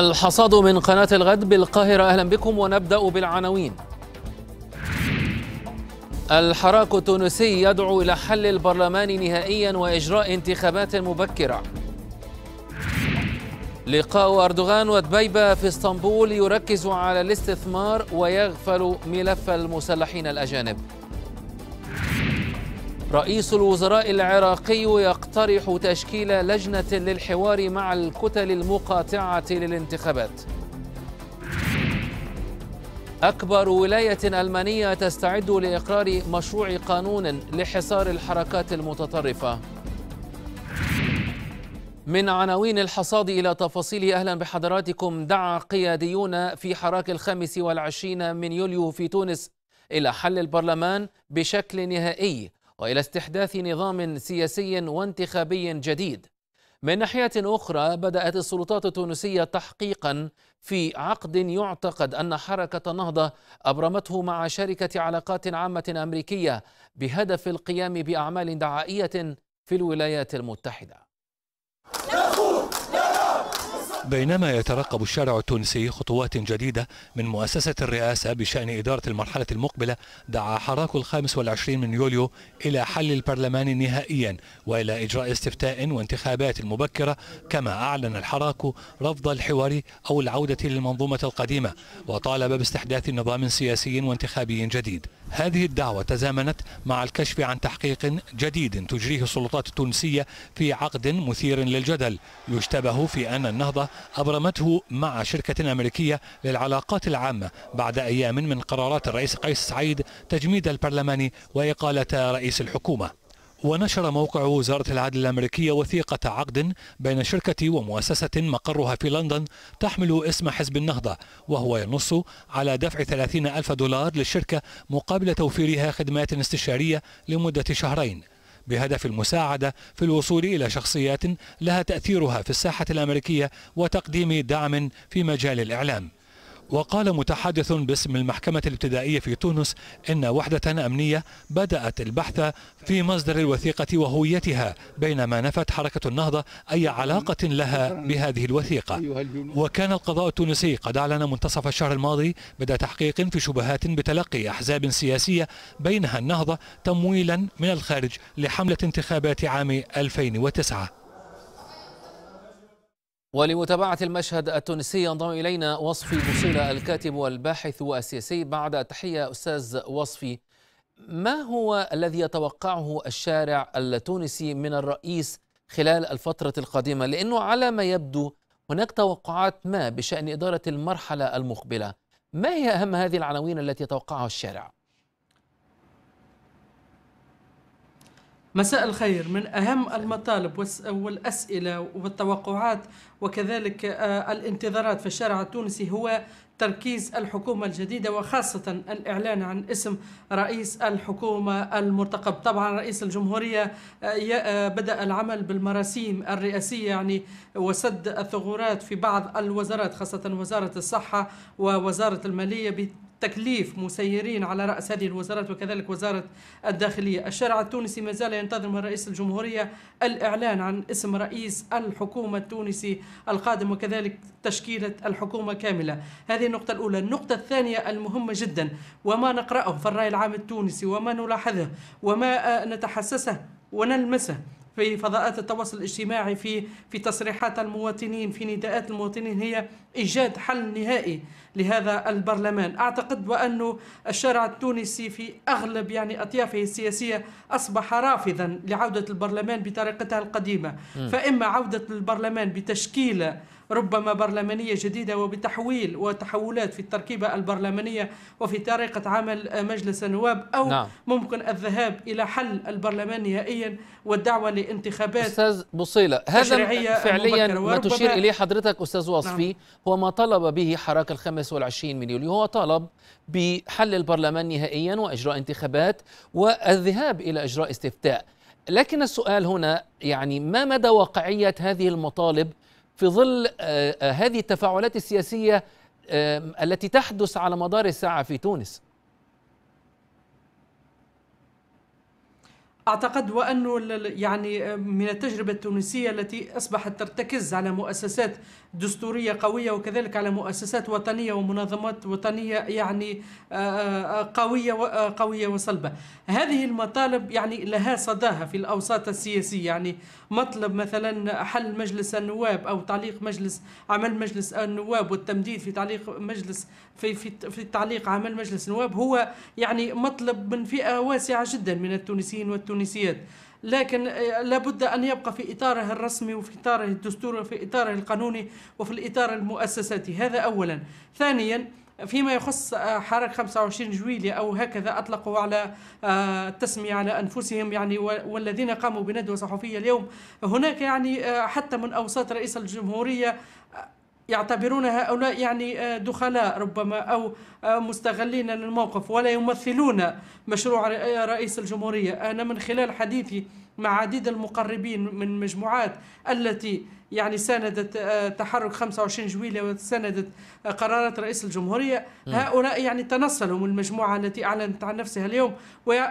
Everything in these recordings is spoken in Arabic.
الحصاد من قناة الغد بالقاهرة أهلا بكم ونبدأ بالعناوين الحراك التونسي يدعو إلى حل البرلمان نهائيا وإجراء انتخابات مبكرة لقاء أردوغان ودبيبة في اسطنبول يركز على الاستثمار ويغفل ملف المسلحين الأجانب رئيس الوزراء العراقي يقترح تشكيل لجنة للحوار مع الكتل المقاطعة للانتخابات أكبر ولاية ألمانية تستعد لإقرار مشروع قانون لحصار الحركات المتطرفة من عناوين الحصاد إلى تفاصيله أهلا بحضراتكم دعا قياديون في حراك الخامس والعشرين من يوليو في تونس إلى حل البرلمان بشكل نهائي والى استحداث نظام سياسي وانتخابي جديد من ناحيه اخرى بدات السلطات التونسيه تحقيقا في عقد يعتقد ان حركه النهضه ابرمته مع شركه علاقات عامه امريكيه بهدف القيام باعمال دعائيه في الولايات المتحده بينما يترقب الشارع التونسي خطوات جديدة من مؤسسة الرئاسة بشأن إدارة المرحلة المقبلة دعا حراك الخامس والعشرين من يوليو إلى حل البرلمان نهائيا وإلى إجراء استفتاء وانتخابات مبكرة كما أعلن الحراك رفض الحوار أو العودة للمنظومة القديمة وطالب باستحداث نظام سياسي وانتخابي جديد هذه الدعوة تزامنت مع الكشف عن تحقيق جديد تجريه السلطات التونسية في عقد مثير للجدل يشتبه في أن النهضة أبرمته مع شركة أمريكية للعلاقات العامة بعد أيام من قرارات الرئيس قيس سعيد تجميد البرلمان وإقالة رئيس الحكومة ونشر موقع وزارة العدل الأمريكية وثيقة عقد بين شركة ومؤسسة مقرها في لندن تحمل اسم حزب النهضة وهو ينص على دفع 30 ألف دولار للشركة مقابل توفيرها خدمات استشارية لمدة شهرين بهدف المساعدة في الوصول إلى شخصيات لها تأثيرها في الساحة الأمريكية وتقديم دعم في مجال الإعلام وقال متحدث باسم المحكمة الابتدائية في تونس إن وحدة أمنية بدأت البحث في مصدر الوثيقة وهويتها بينما نفت حركة النهضة أي علاقة لها بهذه الوثيقة وكان القضاء التونسي قد أعلن منتصف الشهر الماضي بدء تحقيق في شبهات بتلقي أحزاب سياسية بينها النهضة تمويلا من الخارج لحملة انتخابات عام 2009 ولمتابعة المشهد التونسي ينضم إلينا وصفي بوصيلة الكاتب والباحث والسياسي بعد تحية أستاذ وصفي ما هو الذي يتوقعه الشارع التونسي من الرئيس خلال الفترة القادمة لأنه على ما يبدو هناك توقعات ما بشأن إدارة المرحلة المقبلة ما هي أهم هذه العناوين التي يتوقعها الشارع؟ مساء الخير من أهم المطالب والأسئلة والتوقعات وكذلك آه، الانتظارات في الشارع التونسي هو تركيز الحكومة الجديدة وخاصة الإعلان عن اسم رئيس الحكومة المرتقب طبعا رئيس الجمهورية آه، آه، بدأ العمل بالمراسيم الرئاسية يعني وسد الثغورات في بعض الوزارات خاصة وزارة الصحة ووزارة المالية تكليف مسيرين على رأس هذه الوزارات وكذلك وزارة الداخلية الشارع التونسي ما زال ينتظر من رئيس الجمهورية الإعلان عن اسم رئيس الحكومة التونسي القادم وكذلك تشكيلة الحكومة كاملة هذه النقطة الأولى النقطة الثانية المهمة جدا وما نقرأه في الرأي العام التونسي وما نلاحظه وما نتحسسه ونلمسه في فضاءات التواصل الاجتماعي في في تصريحات المواطنين في نداءات المواطنين هي ايجاد حل نهائي لهذا البرلمان اعتقد وانه الشارع التونسي في اغلب يعني اطيافه السياسيه اصبح رافضا لعوده البرلمان بطريقتها القديمه م. فاما عوده البرلمان بتشكيله ربما برلمانية جديدة وبتحويل وتحولات في التركيبة البرلمانية وفي طريقة عمل مجلس النواب أو نعم. ممكن الذهاب إلى حل البرلمان نهائيا والدعوة لانتخابات أستاذ بصيلة هذا فعليا ما تشير إليه حضرتك أستاذ وصفي نعم. هو ما طلب به حراك الخمس والعشرين من يوليو هو طلب بحل البرلمان نهائيا وإجراء انتخابات والذهاب إلى إجراء استفتاء لكن السؤال هنا يعني ما مدى واقعية هذه المطالب في ظل آه، آه، هذه التفاعلات السياسيه التي تحدث على مدار الساعه في تونس اعتقد وانه يعني آه، من التجربه التونسيه التي اصبحت ترتكز على مؤسسات دستوريه قويه وكذلك على مؤسسات وطنيه ومنظمات وطنيه يعني آه، آه، قويه قويه وصلبه. هذه المطالب يعني لها صداها في الاوساط السياسيه يعني مطلب مثلا حل مجلس النواب او تعليق مجلس عمل مجلس النواب والتمديد في تعليق مجلس في في في تعليق عمل مجلس النواب هو يعني مطلب من فئه واسعه جدا من التونسيين والتونسيين التونسيات لكن آه، لابد أن يبقى في إطاره الرسمي وفي إطاره الدستوري وفي إطاره القانوني وفي الإطار المؤسساتي هذا أولا ثانيا فيما يخص آه، حراك 25 جويلية أو هكذا أطلقوا على آه، التسمية على أنفسهم يعني والذين قاموا بندوة صحفية اليوم هناك يعني حتى من أوساط رئيس الجمهورية يعتبرون هؤلاء يعني آه، دخلاء ربما أو آه، مستغلين للموقف ولا يمثلون مشروع آه، رئيس الجمهورية أنا من خلال حديثي مع عديد المقربين من مجموعات التي يعني ساندت آه، تحرك 25 جويلية وساندت آه، قرارات رئيس الجمهورية هؤلاء يعني تنصلوا من المجموعة التي أعلنت عن نفسها اليوم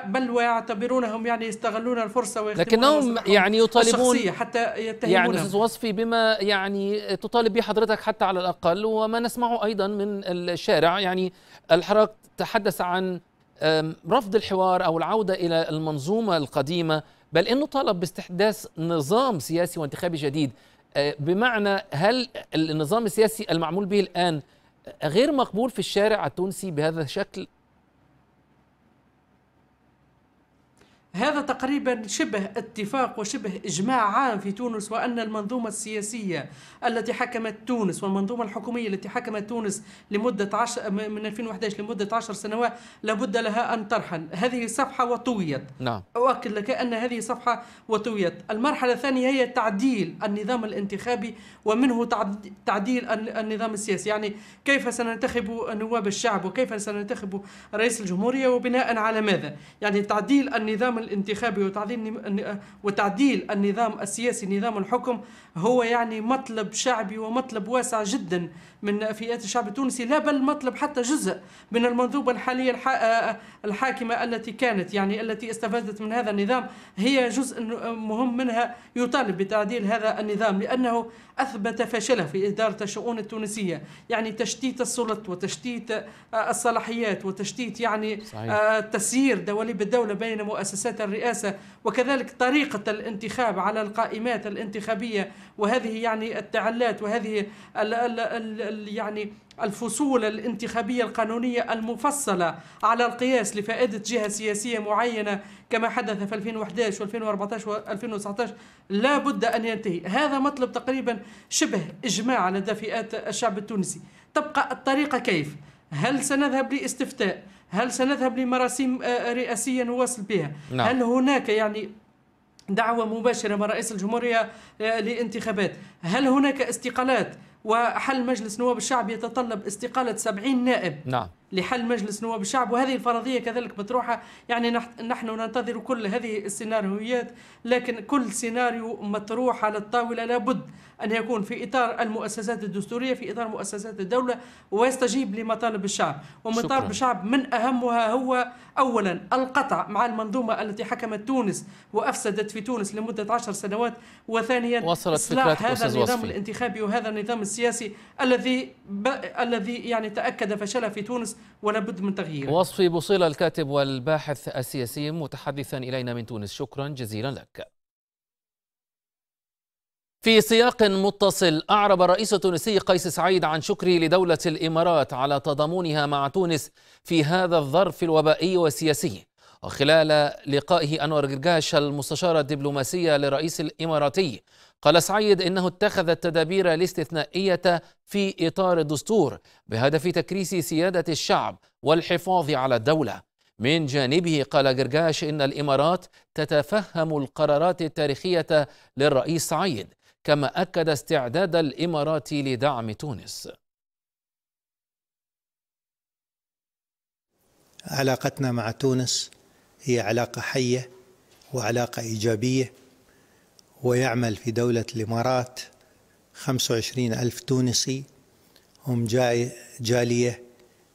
بل ويعتبرونهم يعني يستغلون الفرصة لكنهم يعني يطالبون حتى يتهمون يعني وصفي بما يعني تطالب به حضرتك حتى على الأقل وما نسمعه أيضا من الشارع يعني الحراك تحدث عن رفض الحوار أو العودة إلى المنظومة القديمة بل انه طالب باستحداث نظام سياسي وانتخابي جديد آه، بمعنى هل النظام السياسي المعمول به الان غير مقبول في الشارع التونسي بهذا الشكل هذا تقريبا شبه اتفاق وشبه اجماع عام في تونس وان المنظومه السياسيه التي حكمت تونس والمنظومه الحكوميه التي حكمت تونس لمده عشر من 2011 لمده 10 سنوات لابد لها ان ترحل، هذه صفحه وطويت. نعم. اؤكد لك ان هذه صفحه وطويت، المرحله الثانيه هي تعديل النظام الانتخابي ومنه تعديل النظام السياسي، يعني كيف سننتخب نواب الشعب وكيف سننتخب رئيس الجمهوريه وبناء على ماذا؟ يعني تعديل النظام الانتخابي وتعديل وتعديل النظام السياسي نظام الحكم هو يعني مطلب شعبي ومطلب واسع جدا من فئات الشعب التونسي لا بل مطلب حتى جزء من المنظومة الحالية آه، الحاكمة التي كانت يعني التي استفادت من هذا النظام هي جزء مهم منها يطالب بتعديل هذا النظام لأنه أثبت فشله في إدارة الشؤون التونسية يعني تشتيت السلطة وتشتيت آه، الصلاحيات وتشتيت يعني صحيح. آه، تسيير دواليب الدولة بين مؤسسات الرئاسة وكذلك طريقة الانتخاب على القائمات الانتخابية وهذه يعني التعلات وهذه الـ الـ الـ الـ يعني الفصول الانتخابية القانونية المفصلة على القياس لفائدة جهة سياسية معينة كما حدث في 2011 و2014 و2019 لا بد أن ينتهي هذا مطلب تقريبا شبه إجماع لدى فئات الشعب التونسي تبقى الطريقة كيف؟ هل سنذهب لاستفتاء؟ هل سنذهب لمراسيم آه، آه، رئاسية نواصل بها؟ نعم. هل هناك يعني دعوة مباشرة من رئيس الجمهورية آه، لانتخابات؟ هل هناك استقالات؟ وحل مجلس نواب الشعب يتطلب استقالة 70 نائب نعم. لحل مجلس نواب الشعب وهذه الفرضية كذلك مطروحة يعني نحن ننتظر كل هذه السيناريوهات لكن كل سيناريو مطروح على الطاولة لابد أن يكون في إطار المؤسسات الدستورية في إطار مؤسسات الدولة ويستجيب لمطالب الشعب ومطالب الشعب من أهمها هو أولا القطع مع المنظومة التي حكمت تونس وأفسدت في تونس لمدة عشر سنوات وثانيا وصلت إصلاح هذا النظام الانتخابي وهذا النظام السياسي الذي ب... الذي يعني تاكد فشله في تونس ولا بد من تغييره. وصفي بوصيله الكاتب والباحث السياسي متحدثا الينا من تونس شكرا جزيلا لك. في سياق متصل أعرب الرئيس التونسي قيس سعيد عن شكره لدولة الإمارات على تضامنها مع تونس في هذا الظرف الوبائي والسياسي وخلال لقائه أنور جرجاش المستشار الدبلوماسية للرئيس الإماراتي قال سعيد إنه اتخذ التدابير الاستثنائية في إطار الدستور بهدف تكريس سيادة الشعب والحفاظ على الدولة من جانبه قال جرجاش إن الإمارات تتفهم القرارات التاريخية للرئيس سعيد كما أكد استعداد الإمارات لدعم تونس علاقتنا مع تونس هي علاقة حية وعلاقة إيجابية ويعمل في دولة الإمارات 25 ألف تونسي هم جاي جالية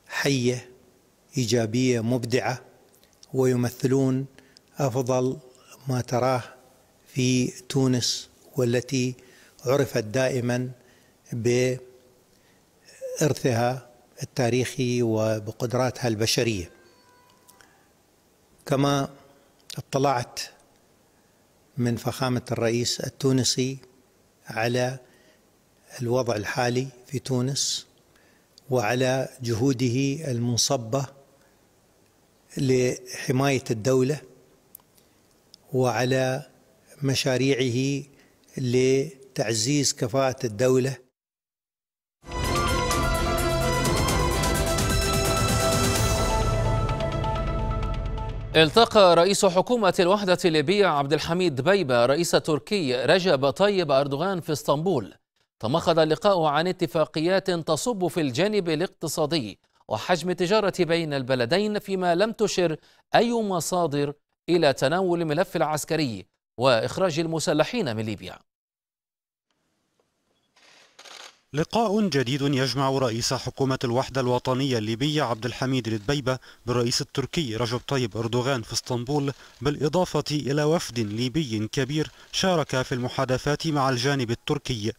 حية إيجابية مبدعة ويمثلون أفضل ما تراه في تونس والتي عرفت دائما بإرثها التاريخي وبقدراتها البشرية كما اطلعت من فخامة الرئيس التونسي على الوضع الحالي في تونس وعلى جهوده المنصبة لحماية الدولة وعلى مشاريعه لتعزيز كفاءة الدولة التقى رئيس حكومة الوحدة الليبية عبد الحميد بيبة رئيس تركي رجب طيب أردوغان في اسطنبول تمخض اللقاء عن اتفاقيات تصب في الجانب الاقتصادي وحجم التجارة بين البلدين فيما لم تشر أي مصادر إلى تناول الملف العسكري وإخراج المسلحين من ليبيا لقاء جديد يجمع رئيس حكومة الوحدة الوطنية الليبية عبد الحميد الدبيبة بالرئيس التركي رجب طيب أردوغان في اسطنبول بالإضافة إلى وفد ليبي كبير شارك في المحادثات مع الجانب التركي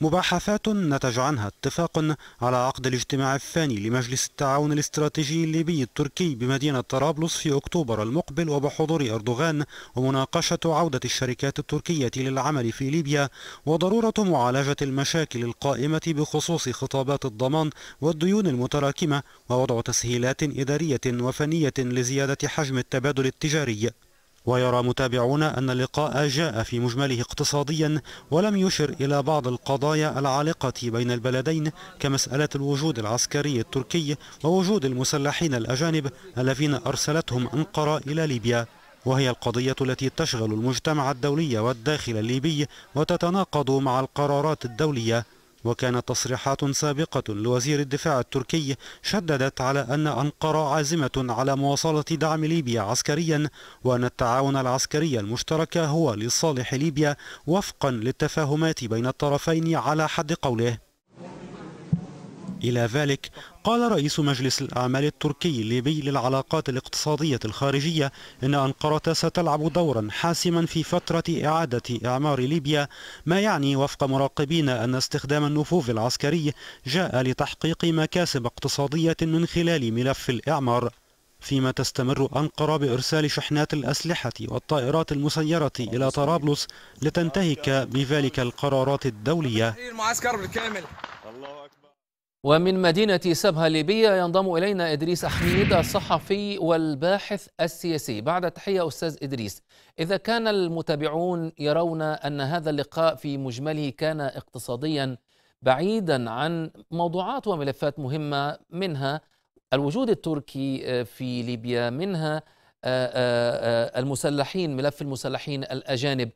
مباحثات نتج عنها اتفاق على عقد الاجتماع الثاني لمجلس التعاون الاستراتيجي الليبي التركي بمدينة طرابلس في أكتوبر المقبل وبحضور أردوغان ومناقشة عودة الشركات التركية للعمل في ليبيا وضرورة معالجة المشاكل القائمة بخصوص خطابات الضمان والديون المتراكمة ووضع تسهيلات إدارية وفنية لزيادة حجم التبادل التجاري ويرى متابعون أن اللقاء جاء في مجمله اقتصاديا ولم يشر إلى بعض القضايا العالقة بين البلدين كمسألة الوجود العسكري التركي ووجود المسلحين الأجانب الذين أرسلتهم أنقرة إلى ليبيا وهي القضية التي تشغل المجتمع الدولي والداخل الليبي وتتناقض مع القرارات الدولية وكانت تصريحات سابقة لوزير الدفاع التركي شددت على أن أنقرة عازمة على مواصلة دعم ليبيا عسكريا وأن التعاون العسكري المشترك هو لصالح ليبيا وفقا للتفاهمات بين الطرفين على حد قوله إلى ذلك قال رئيس مجلس الأعمال التركي الليبي للعلاقات الاقتصادية الخارجية إن أنقرة ستلعب دورا حاسما في فترة إعادة إعمار ليبيا ما يعني وفق مراقبين أن استخدام النفوذ العسكري جاء لتحقيق مكاسب اقتصادية من خلال ملف الإعمار فيما تستمر أنقرة بإرسال شحنات الأسلحة والطائرات المسيرة إلى طرابلس لتنتهك بذلك القرارات الدولية ومن مدينة سبها الليبية ينضم إلينا إدريس أحميد الصحفي والباحث السياسي بعد تحية أستاذ إدريس إذا كان المتابعون يرون أن هذا اللقاء في مجمله كان اقتصاديا بعيدا عن موضوعات وملفات مهمة منها الوجود التركي آه، في ليبيا منها آه، آه، المسلحين ملف المسلحين الأجانب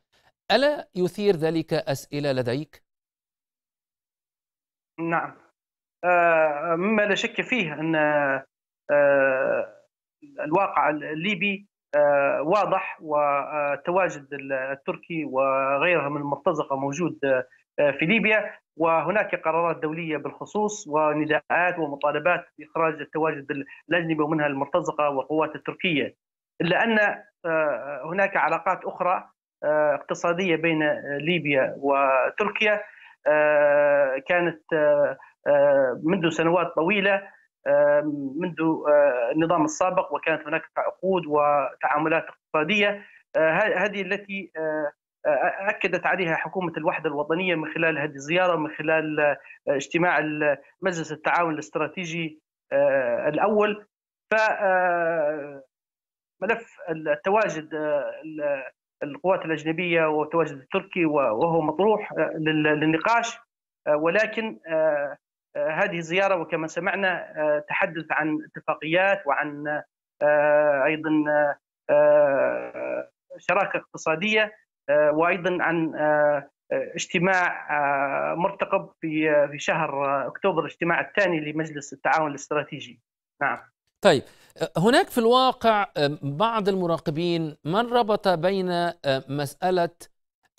ألا يثير ذلك أسئلة لديك؟ نعم آه، مما لا شك فيه ان آه، الواقع الليبي آه، واضح والتواجد التركي وغيرها من المرتزقه موجود في ليبيا وهناك قرارات دوليه بالخصوص ونداءات ومطالبات باخراج التواجد الاجنبي ومنها المرتزقه والقوات التركيه الا ان هناك علاقات اخرى اقتصاديه بين ليبيا وتركيا كانت آه، منذ سنوات طويله آه، منذ آه، النظام السابق وكانت هناك عقود وتعاملات اقتصاديه هذه التي اكدت عليها حكومه الوحده الوطنيه من خلال هذه الزياره من خلال اجتماع مجلس التعاون الاستراتيجي الاول ف ملف التواجد القوات الاجنبيه والتواجد التركي وهو مطروح للنقاش ولكن هذه الزياره وكما سمعنا آه، تحدث عن اتفاقيات وعن آه، ايضا آه، شراكه اقتصاديه وايضا عن اجتماع مرتقب في في شهر اكتوبر الاجتماع الثاني لمجلس التعاون الاستراتيجي. نعم. طيب هناك في الواقع بعض المراقبين من ربط بين مساله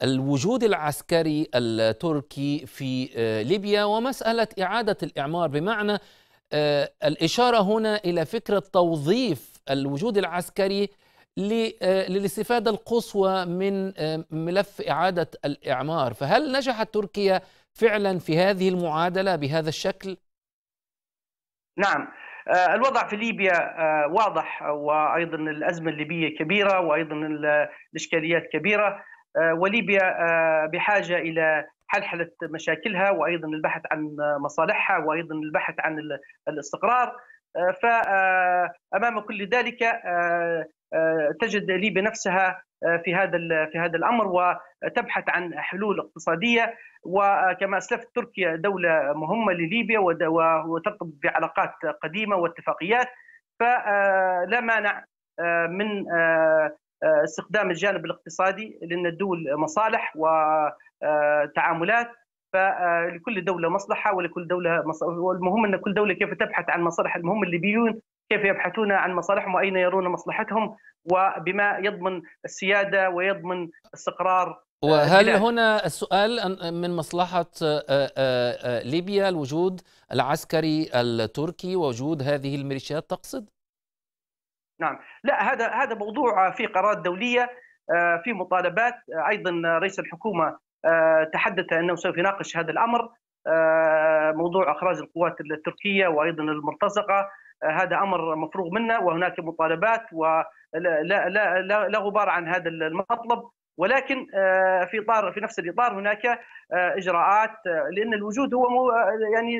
الوجود العسكري التركي في آه، ليبيا ومساله اعاده الاعمار بمعنى آه، الاشاره هنا الى فكره توظيف الوجود العسكري آه، للاستفاده القصوى من ملف اعاده الاعمار فهل نجحت تركيا فعلا في هذه المعادله بهذا الشكل نعم الوضع في ليبيا واضح وايضا الازمه الليبيه كبيره وايضا الاشكاليات كبيره آه، وليبيا آه، بحاجه الى حلحله مشاكلها وايضا البحث عن مصالحها وايضا البحث عن الاستقرار آه، فامام كل ذلك تجد ليبيا نفسها في هذا في هذا الامر وتبحث عن حلول اقتصاديه وكما اسلفت تركيا دوله مهمه لليبيا وترتبط بعلاقات قديمه واتفاقيات فلا مانع من آه، استخدام الجانب الاقتصادي لان الدول مصالح وتعاملات آه، فلكل دوله مصلحه ولكل دوله مصلحة والمهم ان كل دوله كيف تبحث عن مصالح المهم الليبيون كيف يبحثون عن مصالحهم واين يرون مصلحتهم وبما يضمن السياده ويضمن استقرار آه، وهل هنا السؤال من مصلحة ليبيا الوجود العسكري التركي ووجود هذه الميليشيات تقصد؟ نعم لا هذا هذا موضوع في قرارات دوليه آه، في مطالبات آه، ايضا رئيس الحكومه آه، تحدث انه سوف يناقش هذا الامر موضوع اخراج القوات التركيه وايضا المرتزقه هذا امر مفروغ منه وهناك مطالبات ولا لا لا, لا غبار عن هذا المطلب ولكن في اطار في نفس الاطار هناك اجراءات لان الوجود هو يعني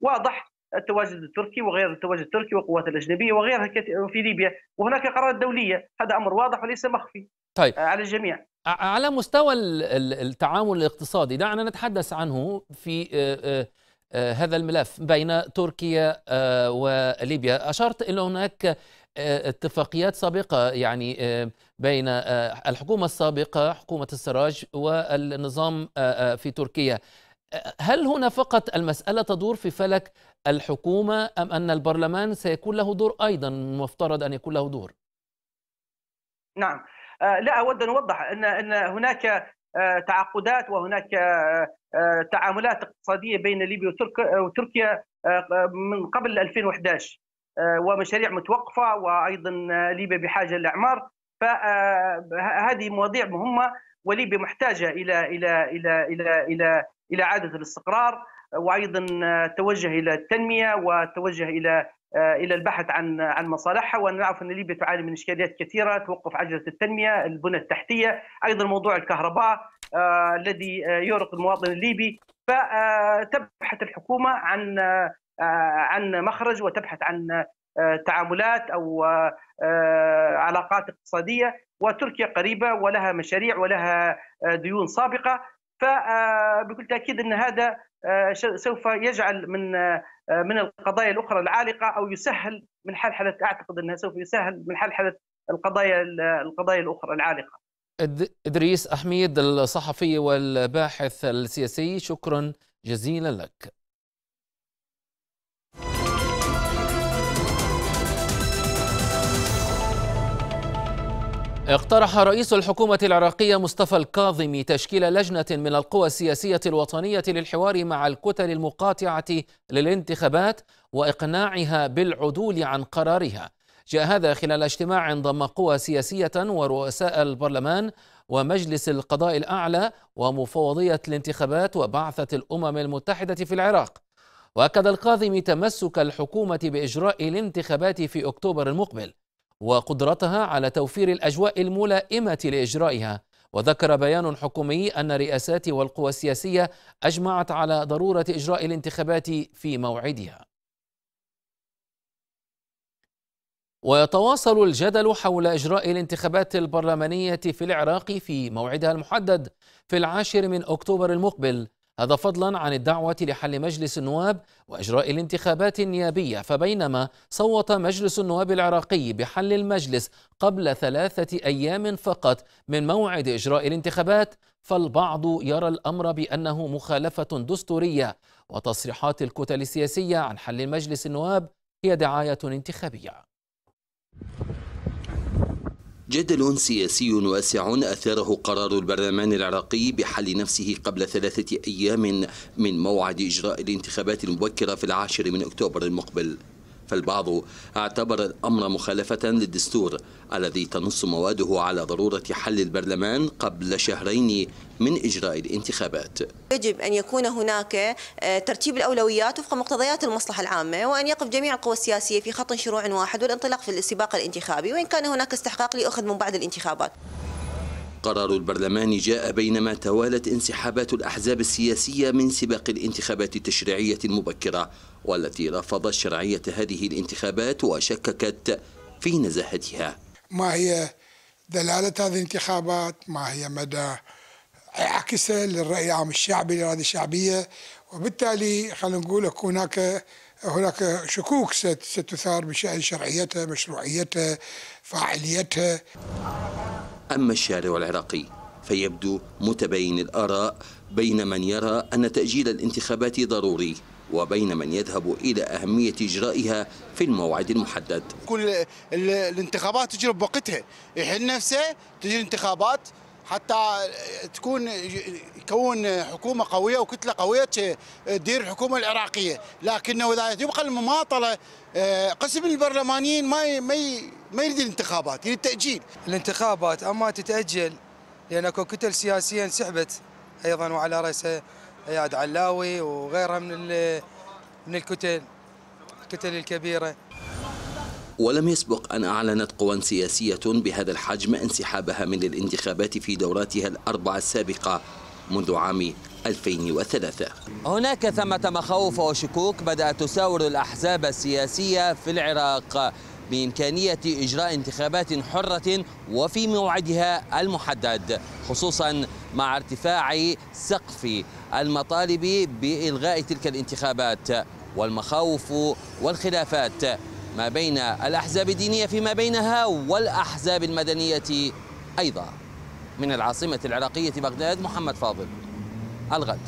واضح التواجد التركي وغير التواجد التركي والقوات الاجنبيه وغيرها في ليبيا وهناك قرارات دوليه هذا امر واضح وليس مخفي طيب. آه، على الجميع على مستوى التعامل الاقتصادي دعنا نتحدث عنه في آه، آه، هذا الملف بين تركيا وليبيا أشرت إلى هناك اتفاقيات سابقة يعني بين الحكومة السابقة حكومة السراج والنظام في تركيا هل هنا فقط المسألة تدور في فلك الحكومة أم أن البرلمان سيكون له دور أيضا مفترض أن يكون له دور نعم آه، لا أود أن أوضح أن أن هناك آه، تعاقدات وهناك آه، تعاملات اقتصادية بين ليبيا وتركيا من قبل 2011 ومشاريع متوقفة وأيضا ليبيا بحاجة لأعمار فهذه مواضيع مهمة وليبيا محتاجة إلى إلى إلى إلى إلى إلى إعادة الاستقرار وايضا توجه الى التنميه وتوجه الى آه، الى البحث عن عن مصالحها اعرف ان ليبيا تعاني من اشكاليات كثيره توقف عجله التنميه، البنى التحتيه، ايضا موضوع الكهرباء آه، الذي آه، يورق المواطن الليبي فتبحث الحكومه عن عن مخرج وتبحث عن تعاملات او علاقات اقتصاديه وتركيا قريبه ولها مشاريع ولها ديون سابقه فبكل آه، تاكيد ان هذا آه، سوف يجعل من آه، من القضايا الاخرى العالقه او يسهل من حلحله اعتقد انها سوف يسهل من حلحله القضايا القضايا الاخرى العالقه. ادريس احميد الصحفي والباحث السياسي شكرا جزيلا لك. اقترح رئيس الحكومة العراقية مصطفى الكاظمي تشكيل لجنة من القوى السياسية الوطنية للحوار مع الكتل المقاطعة للانتخابات وإقناعها بالعدول عن قرارها. جاء هذا خلال اجتماع ضم قوى سياسية ورؤساء البرلمان ومجلس القضاء الأعلى ومفوضية الانتخابات وبعثة الأمم المتحدة في العراق. وأكد الكاظمي تمسك الحكومة بإجراء الانتخابات في أكتوبر المقبل. وقدرتها على توفير الاجواء الملائمه لاجرائها وذكر بيان حكومي ان الرئاسات والقوى السياسيه اجمعت على ضروره اجراء الانتخابات في موعدها ويتواصل الجدل حول اجراء الانتخابات البرلمانيه في العراق في موعدها المحدد في العاشر من اكتوبر المقبل هذا فضلا عن الدعوة لحل مجلس النواب وإجراء الانتخابات النيابية فبينما صوت مجلس النواب العراقي بحل المجلس قبل ثلاثة أيام فقط من موعد إجراء الانتخابات فالبعض يرى الأمر بأنه مخالفة دستورية وتصريحات الكتل السياسية عن حل مجلس النواب هي دعاية انتخابية جدل سياسي واسع أثاره قرار البرلمان العراقي بحل نفسه قبل ثلاثة أيام من موعد إجراء الانتخابات المبكرة في العاشر من أكتوبر المقبل فالبعض اعتبر الأمر مخالفة للدستور الذي تنص مواده على ضرورة حل البرلمان قبل شهرين من إجراء الانتخابات يجب أن يكون هناك آه، ترتيب الأولويات وفق مقتضيات المصلحة العامة وأن يقف جميع القوى السياسية في خط شروع واحد والانطلاق في السباق الانتخابي وإن كان هناك استحقاق لأخذ من بعد الانتخابات قرار البرلمان جاء بينما توالت انسحابات الأحزاب السياسية من سباق الانتخابات التشريعية المبكرة والتي رفضت شرعية هذه الانتخابات وشككت في نزاهتها ما هي دلالة هذه الانتخابات ما هي مدى عكسه للرأي العام الشعبي للإرادة الشعبية وبالتالي خلينا نقول هناك هناك شكوك ستثار بشأن شرعيتها مشروعيتها فاعليتها أما الشارع العراقي فيبدو متباين الآراء بين من يرى أن تأجيل الانتخابات ضروري وبين من يذهب إلى أهمية إجرائها في الموعد المحدد كل الانتخابات تجرب بوقتها يحل نفسه تجري الانتخابات حتى تكون يكون حكومه قويه وكتله قويه تدير الحكومه العراقيه، لكنه اذا يبقى المماطله آه، قسم البرلمانيين ما ما يريد الانتخابات، يريد تاجيل. الانتخابات اما تتاجل لان اكو كتل سياسيه انسحبت ايضا وعلى راسها اياد علاوي وغيرها من من الكتل الكتل الكبيره. ولم يسبق أن أعلنت قوى سياسية بهذا الحجم انسحابها من الانتخابات في دوراتها الأربع السابقة منذ عام 2003 هناك ثمة مخاوف وشكوك بدأت تساور الأحزاب السياسية في العراق بإمكانية إجراء انتخابات حرة وفي موعدها المحدد خصوصا مع ارتفاع سقف المطالب بإلغاء تلك الانتخابات والمخاوف والخلافات ما بين الأحزاب الدينية فيما بينها والأحزاب المدنية أيضا من العاصمة العراقية بغداد محمد فاضل الغد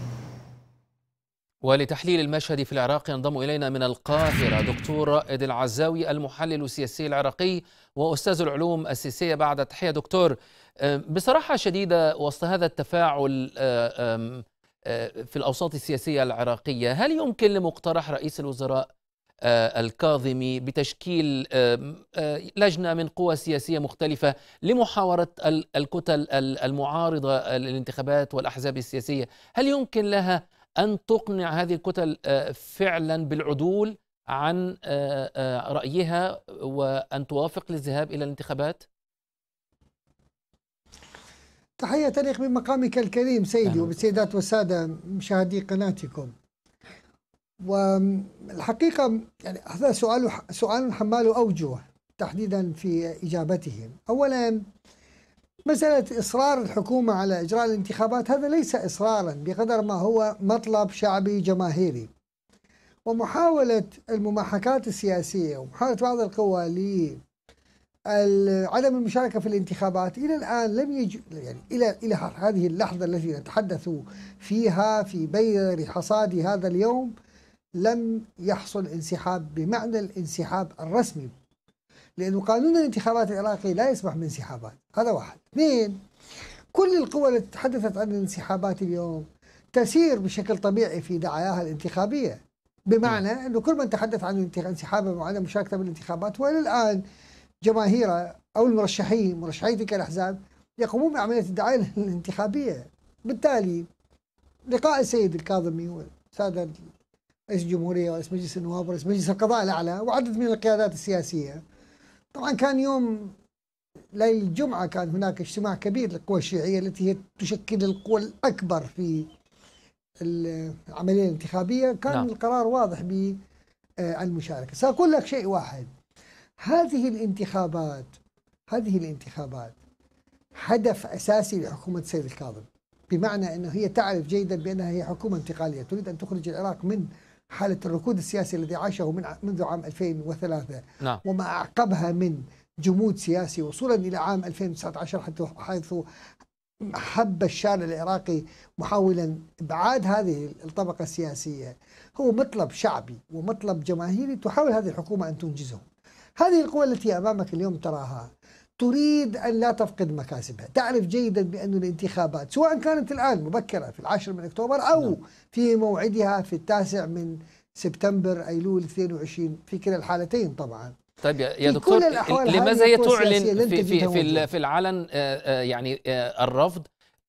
ولتحليل المشهد في العراق ينضم إلينا من القاهرة دكتور رائد العزاوي المحلل السياسي العراقي وأستاذ العلوم السياسية بعد تحية دكتور بصراحة شديدة وسط هذا التفاعل في الأوساط السياسية العراقية هل يمكن لمقترح رئيس الوزراء آه، الكاظمي بتشكيل آه، آه، لجنه من قوى سياسيه مختلفه لمحاوره الكتل المعارضه للانتخابات والاحزاب السياسيه، هل يمكن لها ان تقنع هذه الكتل فعلا بالعدول عن رايها وان توافق للذهاب الى الانتخابات؟ تحية تليق بمقامك الكريم سيدي وبالسيدات والسادة مشاهدي قناتكم والحقيقة يعني هذا سؤال سؤال حمال أوجه تحديدا في إجابته أولا مسألة إصرار الحكومة على إجراء الانتخابات هذا ليس إصرارا بقدر ما هو مطلب شعبي جماهيري ومحاولة المماحكات السياسية ومحاولة بعض القوى عدم المشاركة في الانتخابات إلى الآن لم يج يعني إلى إلى هذه اللحظة التي نتحدث فيها في بير حصاد هذا اليوم لم يحصل انسحاب بمعنى الانسحاب الرسمي لأن قانون الانتخابات العراقي لا يسمح بانسحابات هذا واحد اثنين كل القوى التي تحدثت عن الانسحابات اليوم تسير بشكل طبيعي في دعاياها الانتخابية بمعنى نعم. أنه كل من تحدث عن انسحابه وعدم مشاركته بالانتخابات وإلى الآن جماهيره أو المرشحين مرشحي تلك الأحزاب يقومون بعملية الدعاية الانتخابية بالتالي لقاء السيد الكاظمي والسادة رئيس الجمهورية ورئيس مجلس النواب ورئيس مجلس القضاء الأعلى وعدد من القيادات السياسية طبعا كان يوم ليل الجمعة كان هناك اجتماع كبير للقوى الشيعية التي هي تشكل القوى الأكبر في العملية الانتخابية كان نعم. القرار واضح بالمشاركة آه، سأقول لك شيء واحد هذه الانتخابات هذه الانتخابات هدف أساسي لحكومة سيد الكاظم بمعنى أنه هي تعرف جيدا بأنها هي حكومة انتقالية تريد أن تخرج العراق من حالة الركود السياسي الذي عاشه من منذ عام 2003 نعم. وما أعقبها من جمود سياسي وصولا إلى عام 2019 حتى حيث حب الشارع العراقي محاولا ابعاد هذه الطبقه السياسيه هو مطلب شعبي ومطلب جماهيري تحاول هذه الحكومه ان تنجزه. هذه القوى التي امامك اليوم تراها تريد أن لا تفقد مكاسبها تعرف جيدا بأن الانتخابات سواء كانت الآن مبكرة في العاشر من أكتوبر أو نعم. في موعدها في التاسع من سبتمبر أيلول 22 في كلا الحالتين طبعا طيب يا دكتور لماذا هي تعلن في, في, في, في العلن آه، آه، يعني آه، الرفض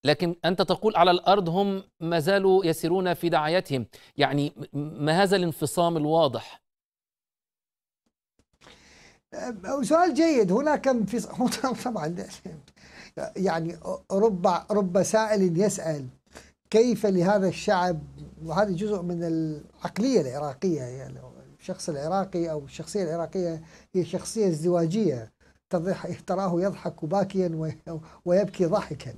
لكن أنت تقول على الأرض هم ما زالوا يسيرون في دعايتهم يعني ما هذا الانفصام الواضح سؤال جيد هناك في طبعا يعني رب رب سائل يسأل كيف لهذا الشعب وهذا جزء من العقلية العراقية يعني الشخص العراقي أو الشخصية العراقية هي شخصية ازدواجية تراه يضحك باكيا ويبكي ضحكا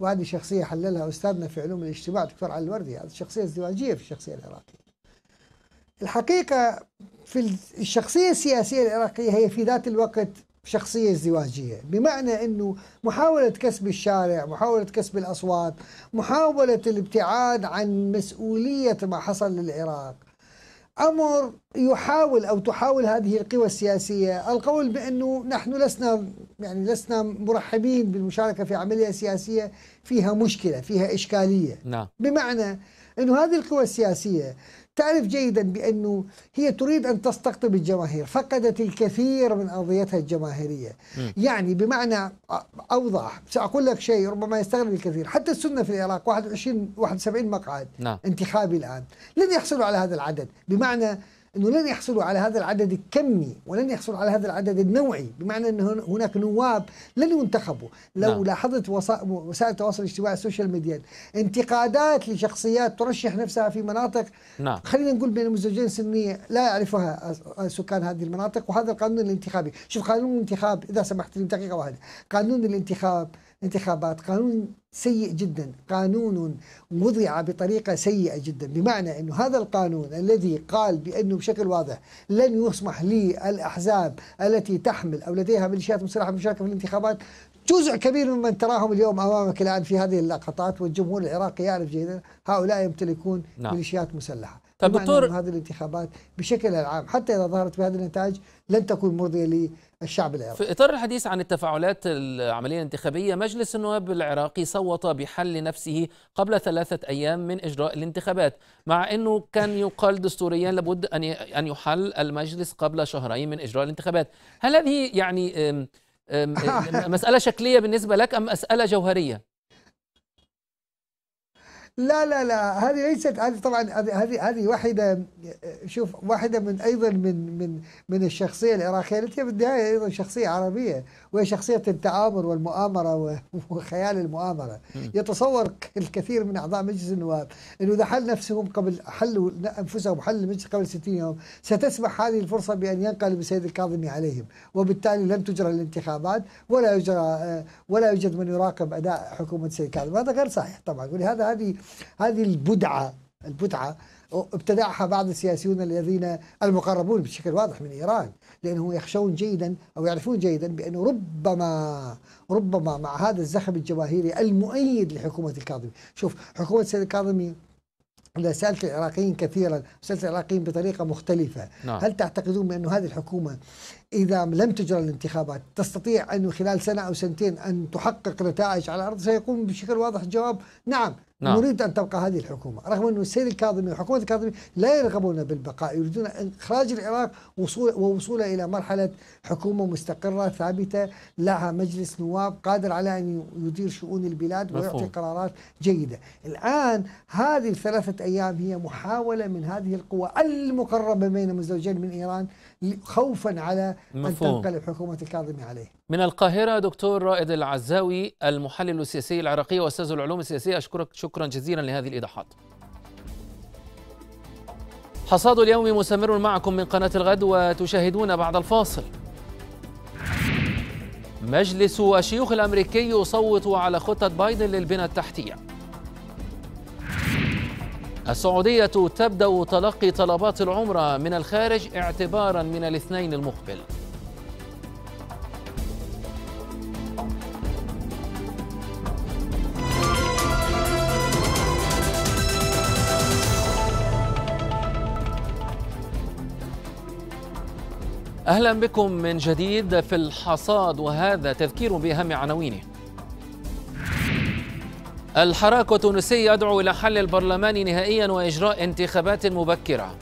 وهذه شخصية حللها أستاذنا في علوم الاجتماع دكتور علي الوردي هذه شخصية ازدواجية في الشخصية العراقية الحقيقة في الشخصية السياسية العراقية هي في ذات الوقت شخصية ازدواجية بمعنى أنه محاولة كسب الشارع محاولة كسب الأصوات محاولة الابتعاد عن مسؤولية ما حصل للعراق أمر يحاول أو تحاول هذه القوى السياسية القول بأنه نحن لسنا يعني لسنا مرحبين بالمشاركة في عملية سياسية فيها مشكلة فيها إشكالية نعم. بمعنى أنه هذه القوى السياسية تعرف جيدا بأنه هي تريد أن تستقطب الجماهير فقدت الكثير من أرضيتها الجماهيرية م. يعني بمعنى أوضح سأقول لك شيء ربما يستغرب الكثير حتى السنة في العراق 21 71 مقعد نعم. انتخابي الآن لن يحصلوا على هذا العدد بمعنى انه لن يحصلوا على هذا العدد الكمي ولن يحصلوا على هذا العدد النوعي بمعنى ان هناك نواب لن ينتخبوا لو نعم. لاحظت وسائل التواصل الاجتماعي السوشيال ميديا انتقادات لشخصيات ترشح نفسها في مناطق نعم. خلينا نقول بين مزدوجين سنيه لا يعرفها سكان هذه المناطق وهذا القانون الانتخابي شوف قانون الانتخاب اذا سمحت لي دقيقه واحده قانون الانتخاب انتخابات قانون سيء جدا قانون وضع بطريقة سيئة جدا بمعنى أنه هذا القانون الذي قال بأنه بشكل واضح لن يسمح للأحزاب التي تحمل أو لديها ميليشيات مسلحة مشاركة في الانتخابات جزء كبير ممن تراهم اليوم أمامك الآن في هذه اللقطات والجمهور العراقي يعرف جيدا هؤلاء يمتلكون نعم. ميليشيات مسلحة طيب دكتور هذه الانتخابات بشكل عام حتى اذا ظهرت بهذه النتائج لن تكون مرضيه للشعب العراقي. في اطار الحديث عن التفاعلات العمليه الانتخابيه، مجلس النواب العراقي صوت بحل نفسه قبل ثلاثه ايام من اجراء الانتخابات، مع انه كان يقال دستوريا لابد ان ان يحل المجلس قبل شهرين من اجراء الانتخابات، هل هذه يعني مساله شكليه بالنسبه لك ام مساله جوهريه؟ لا لا لا هذه ليست هذه طبعا هذه هذه واحده شوف واحده من ايضا من من من الشخصيه العراقيه التي بالنهايه ايضا شخصيه عربيه وهي شخصية التآمر والمؤامرة وخيال المؤامرة يتصور الكثير من أعضاء مجلس النواب أنه إذا حل نفسهم قبل حلوا أنفسهم حل المجلس قبل 60 يوم ستسمح هذه الفرصة بأن ينقلب السيد الكاظمي عليهم وبالتالي لن تجرى الانتخابات ولا يجرى آه، ولا يوجد من يراقب أداء حكومة السيد الكاظمي هذا غير صحيح طبعا ولهذا هذه هذه البدعة البدعة ابتدعها بعض السياسيون الذين المقربون بشكل واضح من إيران لأنهم يخشون جيدا أو يعرفون جيدا بأنه ربما ربما مع هذا الزخم الجماهيري المؤيد لحكومة الكاظمي شوف حكومة السيد الكاظمي انا سالت العراقيين كثيرا سالت العراقيين بطريقه مختلفه نعم. هل تعتقدون بأن هذه الحكومه اذا لم تجرى الانتخابات تستطيع انه خلال سنه او سنتين ان تحقق نتائج على الارض سيكون بشكل واضح الجواب نعم نعم. نريد أن تبقى هذه الحكومة رغم أن السيد الكاظمي وحكومة الكاظمي لا يرغبون بالبقاء يريدون إخراج العراق وصول ووصوله إلى مرحلة حكومة مستقرة ثابتة لها مجلس نواب قادر على أن يدير شؤون البلاد ويعطي قرارات جيدة الآن هذه الثلاثة أيام هي محاولة من هذه القوى المقربة بين مزدوجين من إيران خوفا على مفهوم. أن تنقلب حكومة الكاظم عليه من القاهرة دكتور رائد العزاوي المحلل السياسي العراقي وأستاذ العلوم السياسية أشكرك شكرا جزيلا لهذه الإيضاحات حصاد اليوم مستمر معكم من قناة الغد وتشاهدون بعد الفاصل مجلس الشيوخ الأمريكي يصوت على خطة بايدن للبنى التحتية السعودية تبدأ تلقي طلبات العمرة من الخارج اعتبارا من الاثنين المقبل أهلا بكم من جديد في الحصاد وهذا تذكير بأهم عناوينه الحراك التونسي يدعو إلى حل البرلمان نهائيا وإجراء انتخابات مبكرة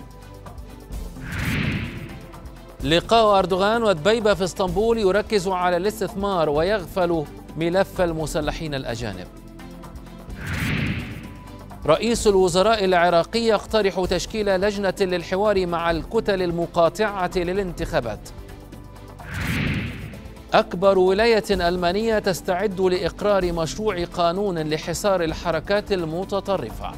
لقاء أردوغان ودبيبة في اسطنبول يركز على الاستثمار ويغفل ملف المسلحين الأجانب رئيس الوزراء العراقي يقترح تشكيل لجنة للحوار مع الكتل المقاطعة للانتخابات أكبر ولاية ألمانية تستعد لإقرار مشروع قانون لحصار الحركات المتطرفة.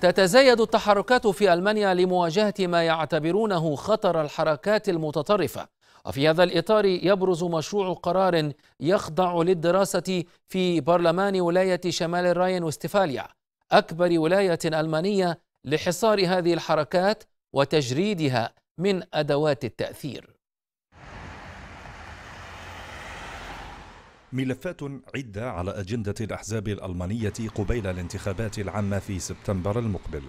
تتزايد التحركات في ألمانيا لمواجهة ما يعتبرونه خطر الحركات المتطرفة، وفي هذا الإطار يبرز مشروع قرار يخضع للدراسة في برلمان ولاية شمال الراين وستفاليا، أكبر ولاية ألمانية لحصار هذه الحركات وتجريدها من أدوات التأثير. ملفات عدة على أجندة الأحزاب الألمانية قبيل الانتخابات العامة في سبتمبر المقبل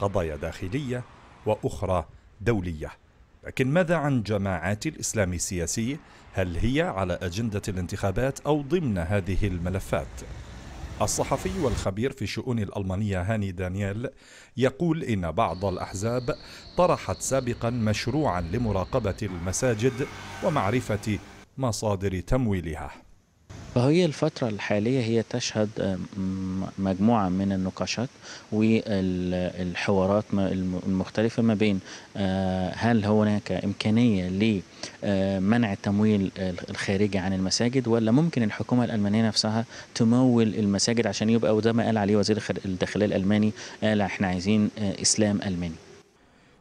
قضايا داخلية وأخرى دولية لكن ماذا عن جماعات الإسلام السياسي؟ هل هي على أجندة الانتخابات أو ضمن هذه الملفات؟ الصحفي والخبير في الشؤون الألمانية هاني دانيال يقول إن بعض الأحزاب طرحت سابقا مشروعا لمراقبة المساجد ومعرفة مصادر تمويلها فهي الفترة الحالية هي تشهد آه، مجموعة من النقاشات والحوارات المختلفة ما بين آه، هل هناك إمكانية لمنع آه، التمويل الخارجي عن المساجد ولا ممكن الحكومة الألمانية نفسها تمول المساجد عشان يبقى وده ما قال عليه وزير الداخلية الألماني قال احنا عايزين إسلام ألماني